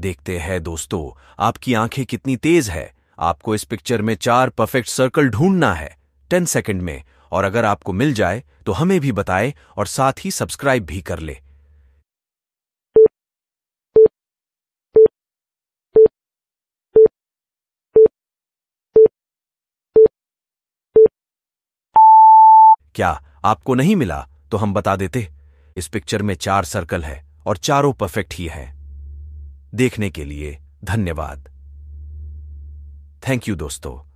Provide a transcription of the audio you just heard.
देखते हैं दोस्तों आपकी आंखें कितनी तेज है आपको इस पिक्चर में चार परफेक्ट सर्कल ढूंढना है टेन सेकंड में और अगर आपको मिल जाए तो हमें भी बताएं और साथ ही सब्सक्राइब भी कर ले क्या आपको नहीं मिला तो हम बता देते इस पिक्चर में चार सर्कल है और चारों परफेक्ट ही हैं। देखने के लिए धन्यवाद थैंक यू दोस्तों